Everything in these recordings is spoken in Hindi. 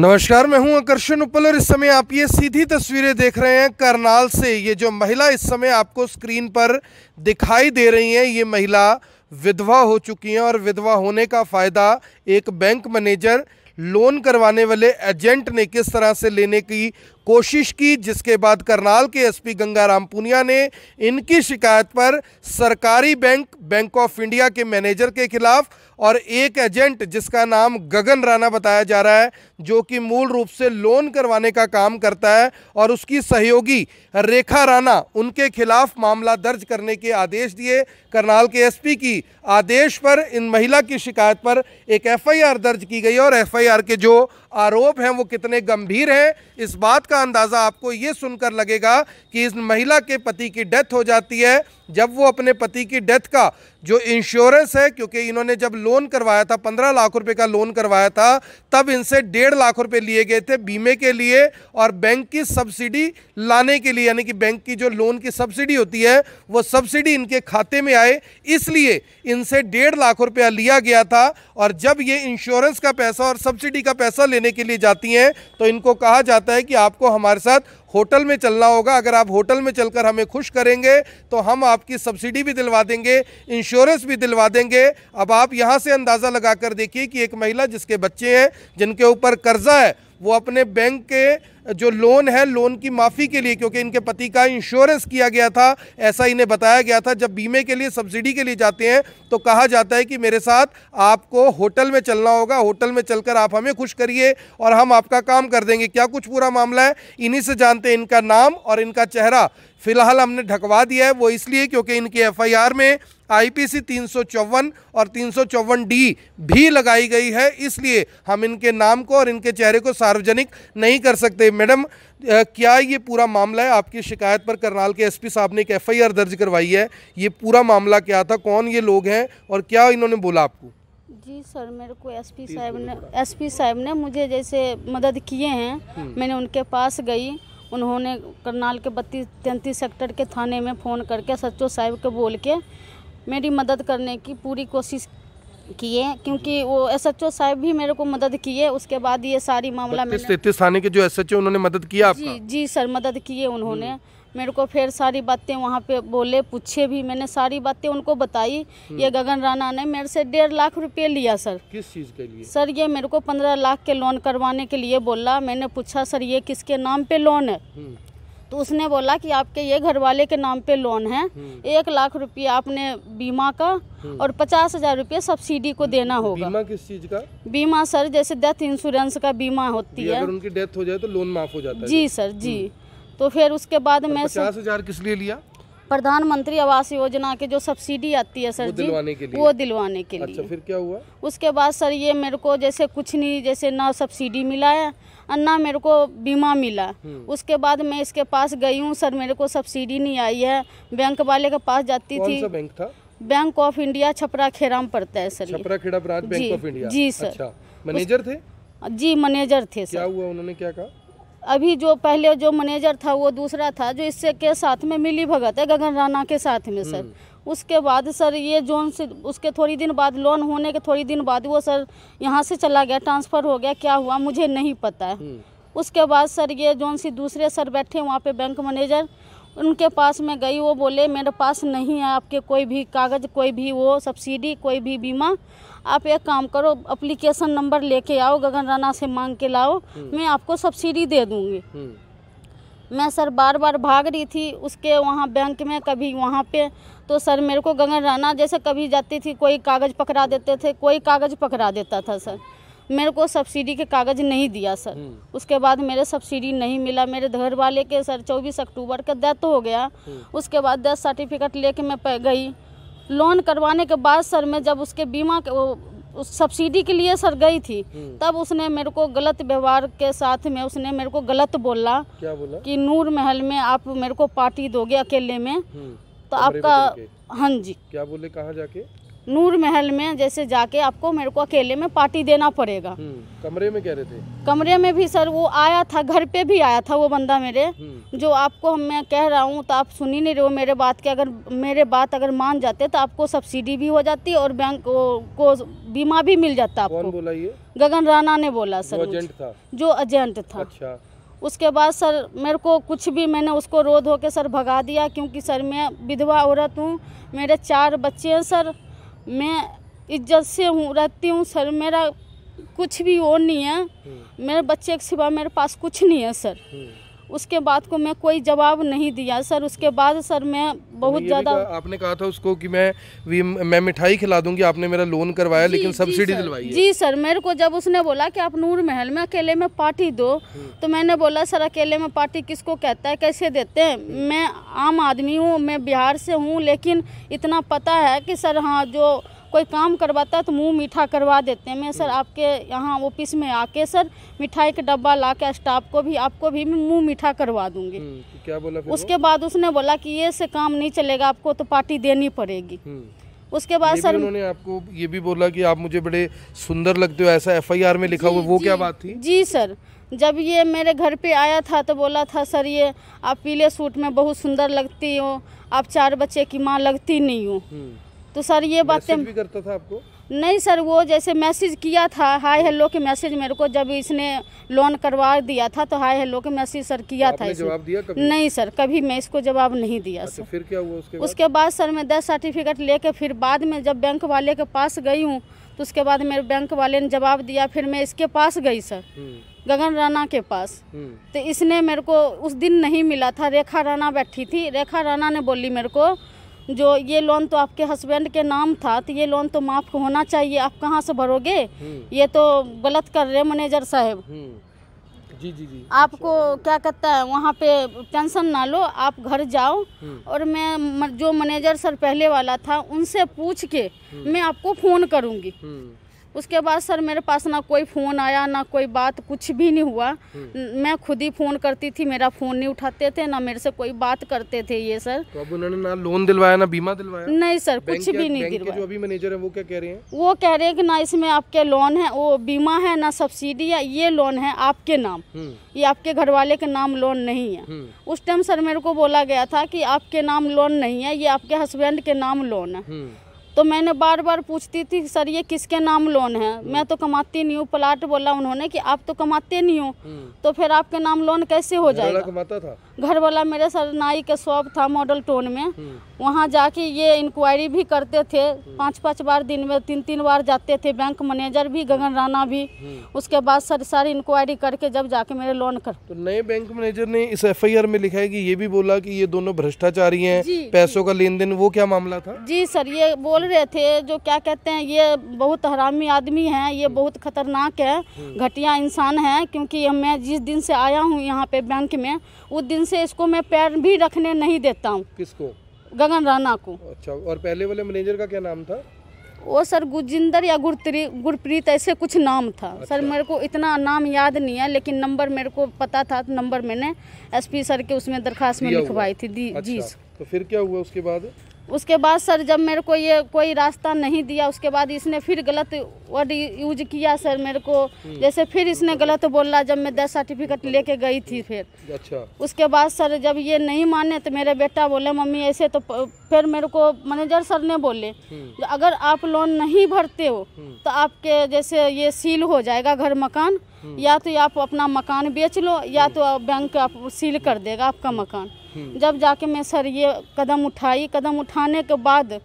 नमस्कार मैं हूं आकर्षण उपल और इस समय आप ये सीधी तस्वीरें देख रहे हैं करनाल से ये जो महिला इस समय आपको स्क्रीन पर दिखाई दे रही हैं ये महिला विधवा हो चुकी हैं और विधवा होने का फ़ायदा एक बैंक मैनेजर लोन करवाने वाले एजेंट ने किस तरह से लेने की कोशिश की जिसके बाद करनाल के एसपी गंगाराम पुनिया ने इनकी शिकायत पर सरकारी बैंक बैंक ऑफ इंडिया के मैनेजर के खिलाफ और एक एजेंट जिसका नाम गगन राणा बताया जा रहा है जो कि मूल रूप से लोन करवाने का काम करता है और उसकी सहयोगी रेखा राणा उनके खिलाफ मामला दर्ज करने के आदेश दिए करनाल के एसपी की आदेश पर इन महिला की शिकायत पर एक एफआईआर दर्ज की गई और एफआईआर के जो आरोप हैं वो कितने गंभीर हैं इस बात का का अंदाज़ा आपको ये सुनकर लगेगा कि इस महिला के पति की डेथ हो जाती है जब वो अपने पति की डेथ का जो इंश्योरेंस है क्योंकि इन्होंने जब लोन करवाया था पंद्रह लाख रुपए का लोन करवाया था तब इनसे डेढ़ लाख रुपए लिए गए थे बीमे के लिए और बैंक की सब्सिडी लाने के लिए यानी कि बैंक की जो लोन की सब्सिडी होती है वो सब्सिडी इनके खाते में आए इसलिए इनसे डेढ़ लाख रुपया लिया गया था और जब ये इंश्योरेंस का पैसा और सब्सिडी का पैसा लेने के लिए जाती हैं तो इनको कहा जाता है कि आपको हमारे साथ होटल में चलना होगा अगर आप होटल में चलकर हमें खुश करेंगे तो हम आपकी सब्सिडी भी दिलवा देंगे इंश्योरेंस भी दिलवा देंगे अब आप यहाँ से अंदाज़ा लगा कर देखिए कि एक महिला जिसके बच्चे हैं जिनके ऊपर कर्जा है वो अपने बैंक के जो लोन है लोन की माफ़ी के लिए क्योंकि इनके पति का इंश्योरेंस किया गया था ऐसा इन्हें बताया गया था जब बीमे के लिए सब्सिडी के लिए जाते हैं तो कहा जाता है कि मेरे साथ आपको होटल में चलना होगा होटल में चलकर आप हमें खुश करिए और हम आपका काम कर देंगे क्या कुछ पूरा मामला है इन्हीं से जानते हैं इनका नाम और इनका चेहरा फिलहाल हमने ढकवा दिया है वो इसलिए क्योंकि इनके एफआईआर में आईपीसी तीन और तीन डी भी लगाई गई है इसलिए हम इनके नाम को और इनके चेहरे को सार्वजनिक नहीं कर सकते मैडम क्या ये पूरा मामला है आपकी शिकायत पर करनाल के एसपी साहब ने एक एफआईआर दर्ज करवाई है ये पूरा मामला क्या था कौन ये लोग हैं और क्या इन्होंने बोला आपको जी सर मेरे को एसपी साहब ने एसपी साहब ने मुझे जैसे मदद किए हैं हम्म। मैंने उनके पास गई उन्होंने करनाल के बत्तीस तैंतीस सेक्टर के थाने में फ़ोन करके ओ साहिब को बोल के मेरी मदद करने की पूरी कोशिश किए क्योंकि वो एस एच ओ साहब भी मेरे को मदद किए उसके बाद ये सारी मामला में थाने के जो एस एच ओ उन्होंने मदद किया आपका? जी जी सर मदद किए उन्होंने हम्म। मेरे को फिर सारी बातें वहाँ पे बोले पूछे भी मैंने सारी बातें उनको बताई हम्म। ये गगन राणा ने मेरे से डेढ़ लाख रुपए लिया सर किस चीज़ के लिए सर ये मेरे को पंद्रह लाख के लोन करवाने के लिए बोला मैंने पूछा सर ये किसके नाम पे लोन है हम्म। तो उसने बोला कि आपके ये घर वाले के नाम पे लोन है हम्म। एक लाख रुपये आपने बीमा का और पचास हजार रुपये सब्सिडी को देना होगा बीमा किस चीज का बीमा सर जैसे डेथ इंश्योरेंस का बीमा होती है अगर उनकी डेथ हो जाए तो लोन माफ हो जाता है जी सर जी तो फिर उसके बाद तो मैं पचास हजार किस लिए लिया प्रधानमंत्री आवास योजना के जो सब्सिडी आती है सर वो जी दिलवाने के लिए। वो दिलवाने के अच्छा, लिए अच्छा फिर क्या हुआ उसके बाद सर ये मेरे को जैसे कुछ नहीं जैसे ना सब्सिडी मिला है और ना मेरे को बीमा मिला हम्म। उसके बाद मैं इसके पास गई हूँ सर मेरे को सब्सिडी नहीं आई है बैंक वाले के पास जाती थी बैंक था bank of India Chhapra Khera में पड़ता है sir Chhapra Kheda branch bank जी ऑफ इंडिया जी सर अच्छा, मैनेजर थे जी मैनेजर थे क्या हुआ उन्होंने क्या कहा अभी जो पहले जो मैनेजर था वो दूसरा था जो इससे के साथ में मिली भगत है गगन राणा के साथ में सर हम्म। उसके बाद सर ये जोन से उसके थोड़ी दिन बाद लोन होने के थोड़ी दिन बाद वो सर यहाँ से चला गया ट्रांसफ़र हो गया क्या हुआ मुझे नहीं पता है हम्म। उसके बाद सर ये जोन सी दूसरे सर बैठे वहाँ पे बैंक मैनेजर उनके पास मैं गई वो बोले मेरे पास नहीं है आपके कोई भी कागज़ कोई भी वो सब्सिडी कोई भी बीमा आप एक काम करो अप्लीकेशन नंबर लेके आओ गगन राना से मांग के लाओ हम्म। मैं आपको सब्सिडी दे दूँगी हम्म। मैं सर बार बार भाग रही थी उसके वहाँ बैंक में कभी वहाँ पे तो सर मेरे को गगन राना जैसे कभी जाती थी कोई कागज़ पकड़ा देते थे कोई कागज़ पकड़ा देता था सर मेरे को सब्सिडी के कागज़ नहीं दिया सर हम्म। उसके बाद मेरे सब्सिडी नहीं मिला मेरे घर वाले के सर चौबीस अक्टूबर का डेथ हो गया हम्म। उसके बाद डेथ सर्टिफिकेट लेके मैं गई लोन करवाने के बाद सर मैं जब उसके बीमा उस सब्सिडी के लिए सर गई थी हम्म। तब उसने मेरे को गलत व्यवहार के साथ में उसने मेरे को गलत बोला क्या बोला कि नूर महल में आप मेरे को पार्टी दोगे अकेले में तो आपका हाँ जी क्या बोले कहाँ जाके नूर महल में जैसे जाके आपको मेरे को अकेले में पार्टी देना पड़ेगा हम्म, कमरे में कह रहे थे कमरे में भी सर वो आया था घर पे भी आया था वो बंदा मेरे हम्म। जो आपको मैं कह रहा हूँ तो आप सुन ही नहीं रहे हो मेरे बात के अगर मेरे बात अगर मान जाते तो आपको सब्सिडी भी हो जाती और बैंक को बीमा भी मिल जाता आपको कौन बोला ये गगन राणा ने बोला सर एजेंट था जो एजेंट था अच्छा उसके बाद सर मेरे को कुछ भी मैंने उसको रोध होकर सर भगा दिया क्योंकि सर मैं विधवा औरत हूँ मेरे चार बच्चे हैं सर मैं इज्जत से हूँ रहती हूँ सर मेरा कुछ भी वो नहीं है हम्म। मेरे बच्चे के सिवा मेरे पास कुछ नहीं है सर हम्म। उसके बाद को मैं कोई जवाब नहीं दिया सर उसके बाद सर मैं बहुत ज़्यादा आपने कहा था उसको कि मैं मैं मिठाई खिला दूंगी आपने मेरा लोन करवाया लेकिन सब्सिडी दिलवाई जी सर मेरे को जब उसने बोला कि आप नूर महल में अकेले में पार्टी दो हम्म। तो मैंने बोला सर अकेले में पार्टी किसको कहता है कैसे देते हैं मैं आम आदमी हूँ मैं बिहार से हूँ लेकिन इतना पता है कि सर हाँ जो कोई काम करवाता है तो मुंह मीठा करवा देते हैं मैं सर हम्म। आपके यहाँ ऑफिस में आके सर मिठाई का डब्बा ला के स्टाफ को भी आपको भी मैं मुँह मीठा करवा दूंगी हम्म, तो क्या बोला उसके बाद उसने बोला कि ये से काम नहीं चलेगा आपको तो पार्टी देनी पड़ेगी हम्म। उसके बाद सर उन्होंने आपको ये भी बोला कि आप मुझे बड़े सुंदर लगते हो ऐसा एफ में लिखा हुआ वो क्या बात थी जी सर जब ये मेरे घर पे आया था तो बोला था सर ये आप पीले सूट में बहुत सुंदर लगती हो आप चार बच्चे की माँ लगती नहीं हो तो सर ये बातें करता था आपको नहीं सर वो जैसे मैसेज किया था हाय हेलो के मैसेज मेरे को जब इसने लोन करवा दिया था तो हाय हेलो के मैसेज सर किया तो था जवाब दिया कभी? नहीं सर कभी मैं इसको जवाब नहीं दिया अच्छा, सर फिर क्या हुआ उसके बाद? उसके बाद सर मैं दस सर्टिफिकेट लेके फिर बाद में जब बैंक वाले के पास गई हूँ तो उसके बाद मेरे बैंक वाले ने जवाब दिया फिर मैं इसके पास गई सर हम्म। गगन राणा के पास हम्म। तो इसने मेरे को उस दिन नहीं मिला था रेखा राणा बैठी थी रेखा राणा ने बोली मेरे को जो ये लोन तो आपके हस्बैंड के नाम था तो ये लोन तो माफ़ होना चाहिए आप कहाँ से भरोगे हम्म। ये तो गलत कर रहे मैनेजर साहब हम्म। जी जी जी आपको क्या कहता है वहाँ पे टेंशन ना लो आप घर जाओ हम्म। और मैं जो मैनेजर सर पहले वाला था उनसे पूछ के मैं आपको फ़ोन करूँगी उसके बाद सर मेरे पास ना कोई फ़ोन आया ना कोई बात कुछ भी नहीं हुआ हम्म। मैं खुद ही फ़ोन करती थी मेरा फ़ोन नहीं उठाते थे ना मेरे से कोई बात करते थे ये सर तो अब उन्होंने ना लोन दिलवाया ना बीमा दिलवाया नहीं सर कुछ भी नहीं दिलवाया जो अभी मैनेजर है वो क्या कह रहे हैं वो कह रहे हैं कि ना इसमें आपके लोन है वो बीमा है ना सब्सिडी है ये लोन है आपके नाम हम्म। ये आपके घर वाले के नाम लोन नहीं है हम्म। उस टाइम सर मेरे को बोला गया था कि आपके नाम लोन नहीं है ये आपके हस्बैंड के नाम लोन है तो मैंने बार बार पूछती थी सर ये किसके नाम लोन है हम्म। मैं तो कमाती नहीं हूँ प्लाट बोला उन्होंने कि आप तो कमाते नहीं हो हम्म। तो फिर आपके नाम लोन कैसे हो जाएगा कमाता था घर वाला मेरे सर नाई के शॉप था मॉडल टोन में हम्म। वहाँ जाके ये इंक्वायरी भी करते थे हम्म। पाँच पाँच बार दिन में तीन तीन बार जाते थे बैंक मैनेजर भी गगन राणा भी हम्म। उसके बाद सर सारी इंक्वायरी करके जब जाके मेरे लोन कर तो नए बैंक मैनेजर ने इस एफ में लिखा है कि ये भी बोला कि ये दोनों भ्रष्टाचारी हैं पैसों का लेन देन वो क्या मामला था जी सर ये बोल रहे थे जो क्या कहते हैं ये बहुत हरामी आदमी है ये बहुत खतरनाक है घटिया इंसान है क्योंकि मैं जिस दिन से आया हूँ यहाँ पे बैंक में उस दिन दिन से इसको मैं पैर भी रखने नहीं देता हूँ किसको गगन राणा को अच्छा और पहले वाले मैनेजर का क्या नाम था वो सर गुजिंदर या गुरप्री गुरप्रीत ऐसे कुछ नाम था अच्छा। सर मेरे को इतना नाम याद नहीं है लेकिन नंबर मेरे को पता था तो नंबर मैंने एसपी सर के उसमें दरखास्त में लिखवाई थी दी अच्छा। जी सर तो फिर क्या हुआ उसके बाद उसके बाद सर जब मेरे को ये कोई रास्ता नहीं दिया उसके बाद इसने फिर गलत वर्ड यूज किया सर मेरे को हम्म। जैसे फिर इसने गलत बोला जब मैं दस सर्टिफिकेट लेके गई थी फिर अच्छा उसके बाद सर जब ये नहीं माने तो मेरे बेटा बोले मम्मी ऐसे तो फिर मेरे को मैनेजर सर ने बोले हम्म। अगर आप लोन नहीं भरते हो हम्म। तो आपके जैसे ये सील हो जाएगा घर मकान या तो आप अपना मकान बेच लो या तो बैंक आप सील कर देगा आपका मकान हम्म। जब जाके मैं सर ये कदम उठाई कदम उठाने के बाद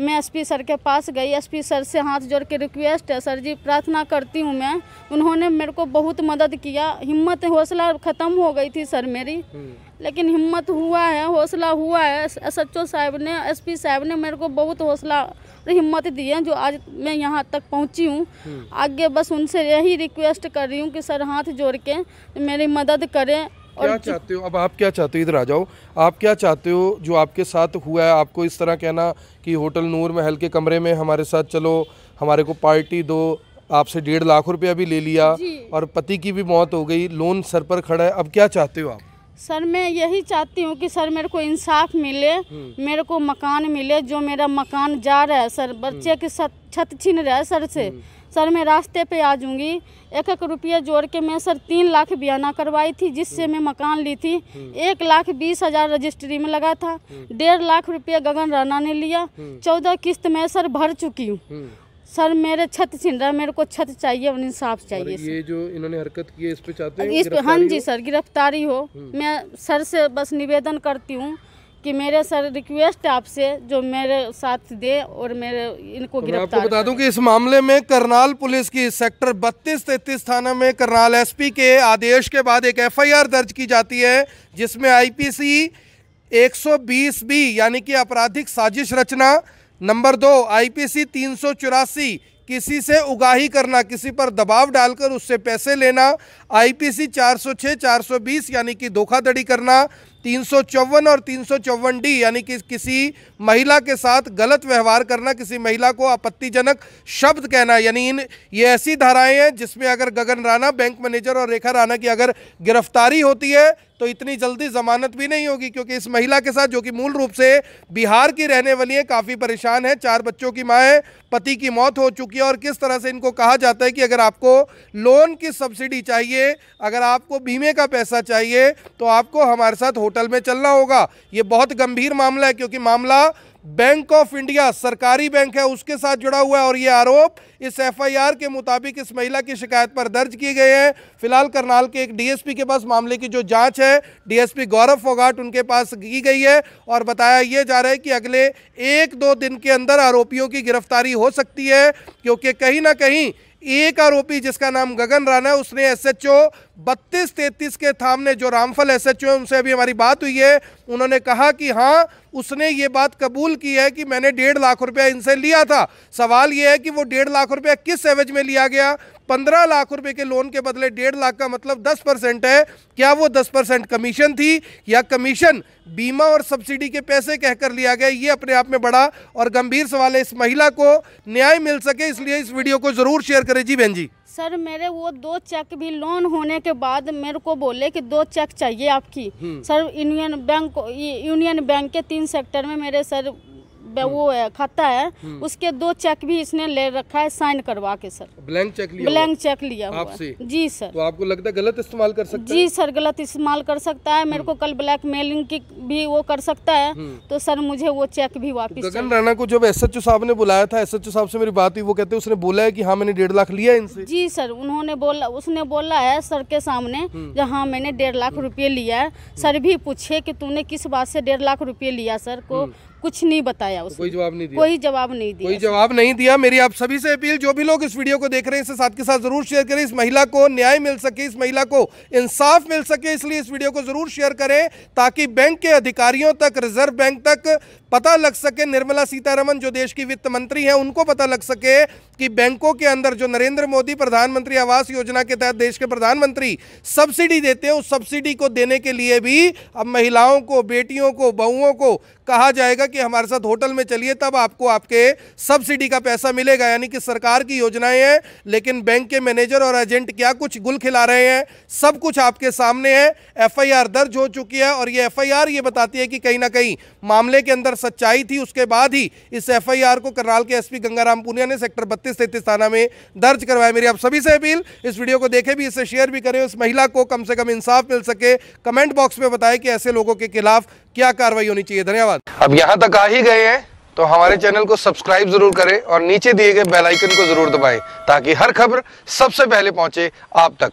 मैं एसपी सर के पास गई एसपी सर से हाथ जोड़ के रिक्वेस्ट है सर जी प्रार्थना करती हूँ मैं उन्होंने मेरे को बहुत मदद किया हिम्मत हौसला ख़त्म हो गई थी सर मेरी हम्म। लेकिन हिम्मत हुआ है हौसला हुआ है एस एच ओ साहब ने एस पी साहब ने मेरे को बहुत हौसला हिम्मत दी है जो आज मैं यहाँ तक पहुँची हूँ हम्म। आगे बस उनसे यही रिक्वेस्ट कर रही हूँ कि सर हाथ जोड़ के मेरी मदद करें क्या चाहते हो अब आप क्या चाहते हो इधर आ जाओ आप क्या चाहते हो जो आपके साथ हुआ है आपको इस तरह कहना कि होटल नूर महल के कमरे में हमारे साथ चलो हमारे को पार्टी दो आपसे डेढ़ लाख रुपया भी ले लिया और पति की भी मौत हो गई लोन सर पर खड़ा है अब क्या चाहते हो आप सर मैं यही चाहती हूँ कि सर मेरे को इंसाफ मिले हम्म। मेरे को मकान मिले जो मेरा मकान जा रहा है सर बच्चे हम्म। की छत छीन रहा है सर से हम्म। सर मैं रास्ते पे आ जाऊँगी एक एक रुपया जोड़ के मैं सर तीन लाख बयाना करवाई थी जिससे हम्म। मैं मकान ली थी हम्म। एक लाख बीस हज़ार रजिस्ट्री में लगा था हम्म। डेढ़ लाख रुपया गगन राणा ने लिया चौदह किस्त मैं सर भर चुकी हूँ सर मेरे छत छिन रहा मेरे को छत चाहिए और इंसाफ चाहिए ये जो इन्होंने हरकत की है इस पे चाहते हैं इस पे हाँ जी सर गिरफ्तारी हो मैं सर से बस निवेदन करती हूँ कि मेरे सर रिक्वेस्ट आपसे जो मेरे साथ दे और मेरे इनको तो आपको बता दूं कि इस मामले में करनाल पुलिस की सेक्टर 32 तैतीस थाना में करनाल एसपी के आदेश के बाद एक एफआईआर दर्ज की जाती है जिसमें आईपीसी 120 बी यानी कि आपराधिक साजिश रचना नंबर दो आईपीसी पी किसी से उगाही करना किसी पर दबाव डालकर उससे पैसे लेना आईपीसी 406 420 यानी कि धोखाधड़ी करना तीन और तीन डी यानी कि किसी महिला के साथ गलत व्यवहार करना किसी महिला को आपत्तिजनक शब्द कहना यानी इन ये ऐसी धाराएं हैं जिसमें अगर गगन राणा बैंक मैनेजर और रेखा राणा की अगर गिरफ्तारी होती है तो इतनी जल्दी जमानत भी नहीं होगी क्योंकि इस महिला के साथ जो कि मूल रूप से बिहार की रहने वाली है काफ़ी परेशान है चार बच्चों की माँ है पति की मौत हो चुकी है और किस तरह से इनको कहा जाता है कि अगर आपको लोन की सब्सिडी चाहिए अगर आपको बीमे का पैसा चाहिए तो आपको हमारे साथ होटल में चलना होगा ये बहुत गंभीर मामला है क्योंकि मामला बैंक ऑफ इंडिया सरकारी बैंक है उसके साथ जुड़ा हुआ है और ये आरोप इस एफआईआर के मुताबिक इस महिला की शिकायत पर दर्ज किए गए हैं फिलहाल करनाल के एक डीएसपी के पास मामले की जो जांच है डीएसपी गौरव फोगाट उनके पास की गई है और बताया यह जा रहा है कि अगले एक दो दिन के अंदर आरोपियों की गिरफ्तारी हो सकती है क्योंकि कहीं ना कहीं एक आरोपी जिसका नाम गगन राणा है उसने एस बत्तीस तैतीस के थामने जो रामफल एस एच उनसे अभी हमारी बात हुई है उन्होंने कहा कि हाँ उसने ये बात कबूल की है कि मैंने डेढ़ लाख रुपया इनसे लिया था सवाल ये है कि वो डेढ़ लाख रुपया किस एवज में लिया गया पंद्रह लाख रुपए के लोन के बदले डेढ़ लाख का मतलब दस परसेंट है क्या वो दस परसेंट कमीशन थी या कमीशन बीमा और सब्सिडी के पैसे कहकर लिया गया ये अपने आप में बड़ा और गंभीर सवाल है इस महिला को न्याय मिल सके इसलिए इस वीडियो को ज़रूर शेयर करें जी बहन जी सर मेरे वो दो चेक भी लोन होने के बाद मेरे को बोले कि दो चेक चाहिए आपकी हम्म। Sir Union Bank Union Bank के तीन सेक्टर में मेरे सर हम्म। वो है, खाता है हम्म। उसके दो चेक भी इसने ले रखा है साइन करवा के सर ब्लैंक चेक लिया ब्लैंक चेक लिया हुआ है। जी सर तो आपको लगता है गलत इस्तेमाल कर सकता जी सर गलत इस्तेमाल कर सकता है मेरे हम्म। को कल ब्लैक मेलिंग की भी वो कर सकता है तो सर मुझे वो चेक भी तो वापिस गगन राणा को जब एस साहब ने बुलाया था एस साहब से मेरी बात हुई वो कहते हैं उसने बोला है की हाँ मैंने डेढ़ लाख लिया इनसे जी सर उन्होंने बोला उसने बोला है सर के सामने जहाँ मैंने डेढ़ लाख रुपये लिया है सर भी पूछे कि तूने किस बात से डेढ़ लाख रुपये लिया सर को कुछ नहीं बताया तो उसने कोई जवाब नहीं दिया कोई जवाब नहीं दिया कोई जवाब नहीं दिया मेरी आप सभी से अपील जो भी लोग इस वीडियो को देख रहे हैं इसे साथ के साथ जरूर शेयर करें इस महिला को न्याय मिल सके इस महिला को इंसाफ मिल सके इसलिए इस वीडियो को जरूर शेयर करें ताकि बैंक के अधिकारियों तक रिजर्व बैंक तक पता लग सके निर्मला सीतारमन जो देश की वित्त मंत्री हैं उनको पता लग सके कि बैंकों के अंदर जो नरेंद्र मोदी प्रधानमंत्री आवास योजना के तहत देश के प्रधानमंत्री सब्सिडी देते हैं उस सब्सिडी को देने के लिए भी अब महिलाओं को बेटियों को बहुओं को कहा जाएगा कि हमारे साथ होटल में चलिए तब आपको आपके सब्सिडी का पैसा मिलेगा यानी कि सरकार की योजनाएं हैं लेकिन बैंक के मैनेजर और एजेंट क्या कुछ गुल खिला रहे हैं सब कुछ आपके सामने है एफआईआर दर्ज हो चुकी है और ये एफआईआर ये बताती है कि कहीं ना कहीं मामले के अंदर सच्चाई थी उसके बाद ही इस एफआईआर को करनाल के एसपी गंगाराम पुनिया ने सेक्टर बत्तीस तैतीस थाना में दर्ज करवाया मेरी आप सभी से अपील इस वीडियो को देखें भी इसे शेयर भी करें उस महिला को कम से कम इंसाफ मिल सके कमेंट बॉक्स में बताएं कि ऐसे लोगों के खिलाफ क्या कार्रवाई होनी चाहिए धन्यवाद अब यहाँ तक आ ही गए हैं तो हमारे चैनल को सब्सक्राइब जरूर करें और नीचे दिए गए बेल आइकन को जरूर दबाएं ताकि हर खबर सबसे पहले पहुंचे आप तक